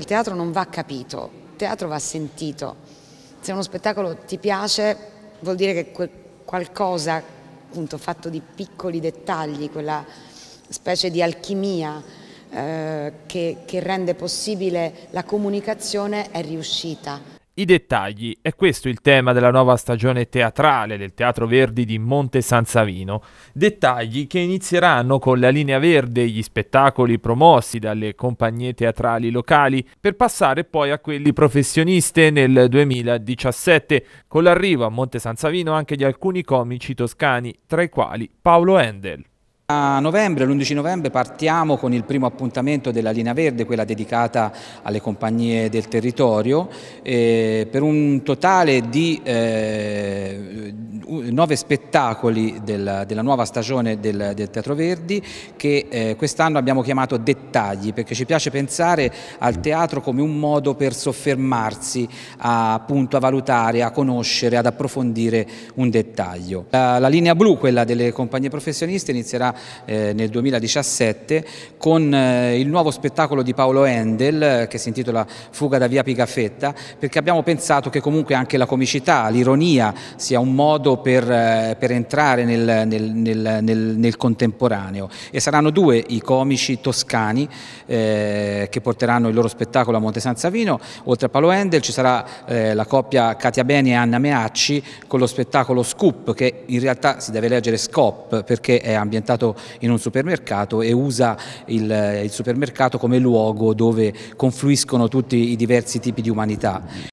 il teatro non va capito, il teatro va sentito. Se uno spettacolo ti piace vuol dire che qualcosa, appunto, fatto di piccoli dettagli, quella specie di alchimia eh, che, che rende possibile la comunicazione è riuscita i dettagli. È questo il tema della nuova stagione teatrale del Teatro Verdi di Monte San Savino. Dettagli che inizieranno con la linea verde e gli spettacoli promossi dalle compagnie teatrali locali, per passare poi a quelli professioniste nel 2017, con l'arrivo a Monte San Savino anche di alcuni comici toscani, tra i quali Paolo Endel. A novembre, l'11 novembre, partiamo con il primo appuntamento della linea verde, quella dedicata alle compagnie del territorio, eh, per un totale di, eh, nove spettacoli del, della nuova stagione del, del Teatro Verdi che eh, quest'anno abbiamo chiamato Dettagli perché ci piace pensare al teatro come un modo per soffermarsi a, appunto, a valutare, a conoscere, ad approfondire un dettaglio. La, la linea blu, quella delle compagnie professioniste, inizierà eh, nel 2017 con eh, il nuovo spettacolo di Paolo Endel che si intitola Fuga da Via Pigafetta perché abbiamo pensato che comunque anche la comicità, l'ironia sia un modo per per, eh, per entrare nel, nel, nel, nel, contemporaneo e saranno due i comici toscani eh, che porteranno il loro spettacolo a Monte San Savino, oltre a Paolo Endel ci sarà eh, la coppia Katia Beni e Anna Meacci con lo spettacolo Scoop che in realtà si deve leggere Scop perché è ambientato in un supermercato e usa il, il supermercato come luogo dove confluiscono tutti i diversi tipi di umanità.